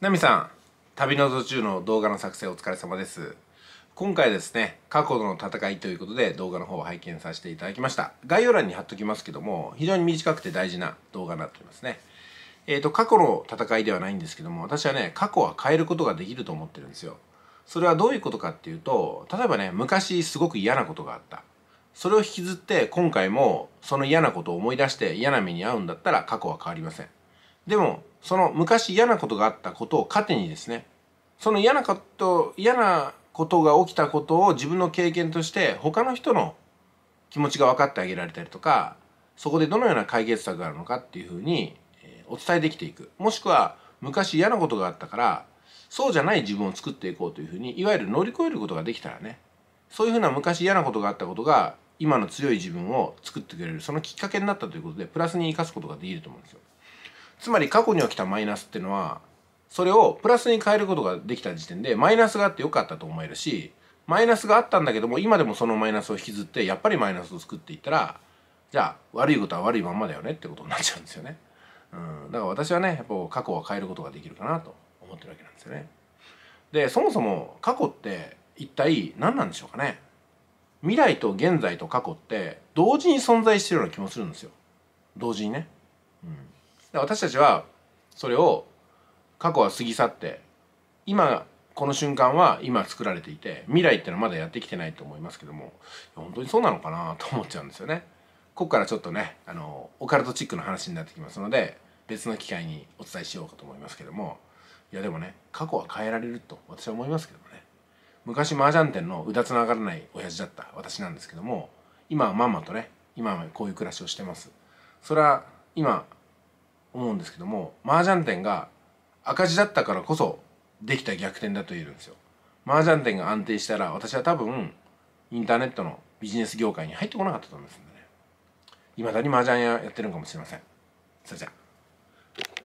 ナミさん旅の途中の動画の作成お疲れ様です今回ですね過去との戦いということで動画の方を拝見させていただきました概要欄に貼っときますけども非常に短くて大事な動画になっておりますねえっ、ー、と過去の戦いではないんですけども私はね過去は変えることができると思ってるんですよそれはどういうことかっていうと例えばね昔すごく嫌なことがあったそれを引きずって今回もその嫌なことを思い出して嫌な目に遭うんだったら過去は変わりませんでもその昔嫌なことがあったことを糧にですねその嫌なこと嫌なことが起きたことを自分の経験として他の人の気持ちが分かってあげられたりとかそこでどのような解決策があるのかっていうふうにお伝えできていくもしくは昔嫌なことがあったからそうじゃない自分を作っていこうというふうにいわゆる乗り越えることができたらねそういうふうな昔嫌なことがあったことが今の強い自分を作ってくれるそのきっかけになったということでプラスに生かすことができると思うんですよ。つまり過去に起きたマイナスっていうのはそれをプラスに変えることができた時点でマイナスがあってよかったと思えるしマイナスがあったんだけども今でもそのマイナスを引きずってやっぱりマイナスを作っていったらじゃあ悪いことは悪いまんまだよねってことになっちゃうんですよね。うん、だから私はねやっぱ過去は変えることができるかなと思ってるわけなんですよね。でそもそも過去って一体何なんでしょうかね未来と現在と過去って同時に存在してるような気もするんですよ。同時にね。うん私たちはそれを過去は過ぎ去って今この瞬間は今作られていて未来ってのはまだやってきてないと思いますけども本当にそうなのかなと思っちゃうんですよね。ここからちょっとねあのオカルトチックの話になってきますので別の機会にお伝えしようかと思いますけどもいやでもね過去は変えられると私は思いますけどもね昔麻雀店のうだつの上がらない親父だった私なんですけども今はんまとね今はこういう暮らしをしてますそれは今思うんですけども麻雀店が赤字だったからこそできた逆転だと言えるんですよ麻雀店が安定したら私は多分インターネットのビジネス業界に入ってこなかったと思いますんでねいまだに麻雀屋やってるのかもしれませんそれじゃあ